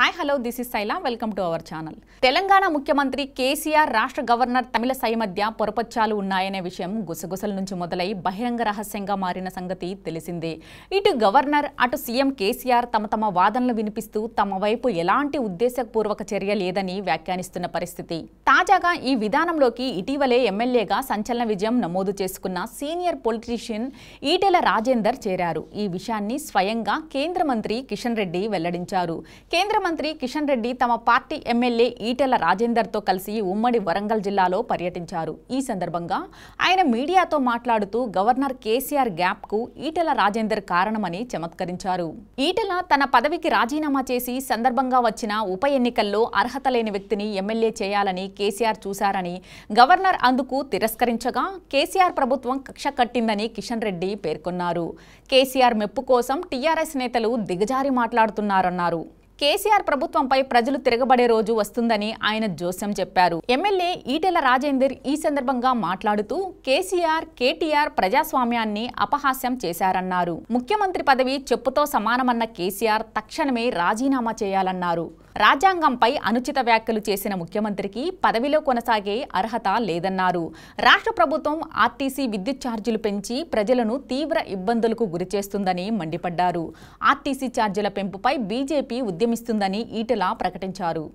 hi hello this is Saila welcome to our channel Telangana ముఖ్యమంత్రి కేసీఆర్ రాష్ట్ర governor Tamilisai మధ్య పొరపచ్చాలు ఉన్నాయనే విషయం గుసగుసల నుంచి మొదలై బహిరంగ రహస్యంగా మారిన సంగతి తెలిసిందే ఇటు గవర్నర్ అటు సీఎం కేసీఆర్ తమ తమ వాదనలు వినిపిస్తూ తమ వైపు ఎలాంటి ఉద్దేశపూర్వక చర్య లేదని వ్యాఖ్యానిస్తున్న పరిస్థితి తాజాగా ఈ విధానంలోకి ఇటీవలే ఎమ్మెల్యేగా సంచలన విజయం నమోదు చేసుకున్న సీనియర్ పొలిటీషియన్ ఈటెల రాజేందర్ చేరారు ఈ విషయాన్ని స్వయంగా కేంద్ర మంత్రి కిషన్ రెడ్డి వెల్లడించారు కేంద్ర ముఖ్యమంత్రి కిషన్ రెడ్డి తమ పార్టీ ఎమ్మెల్యే ఈటెల రాజేందర్తో కలిసి ఉమ్మడి వరంగల్ జిల్లాలో పర్యటించారు ఈ సందర్భంగా ఆయన మీడియాతో మాట్లాడుతూ గవర్నర్ కేసీఆర్ గ్యాప్ కు ఈటెల రాజేందర్ కారణమని చమత్కరించారు ఈటెల తన పదవికి రాజీనామా చేసి సందర్భంగా వచ్చిన ఉప ఎన్నికల్లో అర్హత లేని వ్యక్తిని ఎమ్మెల్యే చేయాలని కేసీఆర్ చూశారని గవర్నర్ అందుకు తిరస్కరించగా కేసీఆర్ ప్రభుత్వం కక్ష కట్టిందని కిషన్ రెడ్డి పేర్కొన్నారు కేసీఆర్ మెప్పు కోసం టీఆర్ఎస్ నేతలు దిగజారి మాట్లాడుతున్నారన్నారు కేసీఆర్ ప్రభుత్వంపై ప్రజలు తిరగబడే రోజు వస్తుందని ఆయన జోస్యం చెప్పారు ఎమ్మెల్యే ఈటెల రాజేందర్ ఈ సందర్భంగా మాట్లాడుతూ కేసీఆర్ కేటీఆర్ ప్రజాస్వామ్యాన్ని అపహాస్యం చేశారన్నారు ముఖ్యమంత్రి పదవి చెప్పుతో సమానమన్న కేసీఆర్ తక్షణమే రాజీనామా చేయాలన్నారు రాజ్యాంగంపై అనుచిత వ్యాఖ్యలు చేసిన ముఖ్యమంత్రికి పదవిలో కొనసాగే అర్హత లేదన్నారు రాష్ట్ర ప్రభుత్వం ఆర్టీసీ విద్యుత్ ఛార్జీలు పెంచి ప్రజలను తీవ్ర ఇబ్బందులకు గురిచేస్తుందని మండిపడ్డారు ఆర్టీసీ ఛార్జీల పెంపుపై బీజేపీ ఉద్యమిస్తుందని ఈటెలా ప్రకటించారు